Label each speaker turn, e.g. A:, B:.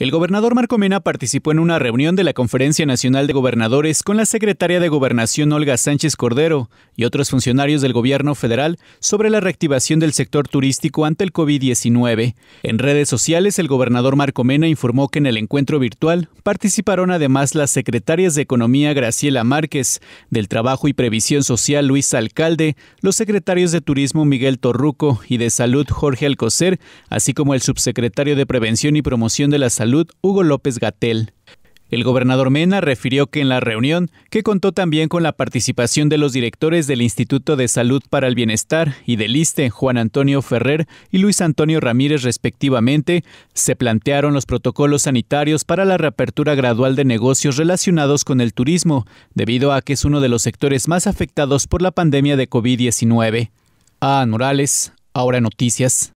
A: El gobernador Marco Mena participó en una reunión de la Conferencia Nacional de Gobernadores con la secretaria de Gobernación Olga Sánchez Cordero y otros funcionarios del gobierno federal sobre la reactivación del sector turístico ante el COVID-19. En redes sociales, el gobernador Marco Mena informó que en el encuentro virtual participaron además las secretarias de Economía Graciela Márquez, del Trabajo y Previsión Social Luis Alcalde, los secretarios de Turismo Miguel Torruco y de Salud Jorge Alcocer, así como el subsecretario de Prevención y Promoción de la Salud Hugo López Gatel. El gobernador Mena refirió que en la reunión, que contó también con la participación de los directores del Instituto de Salud para el Bienestar y del ISTE, Juan Antonio Ferrer y Luis Antonio Ramírez respectivamente, se plantearon los protocolos sanitarios para la reapertura gradual de negocios relacionados con el turismo, debido a que es uno de los sectores más afectados por la pandemia de COVID-19. Ah, Morales, ahora noticias.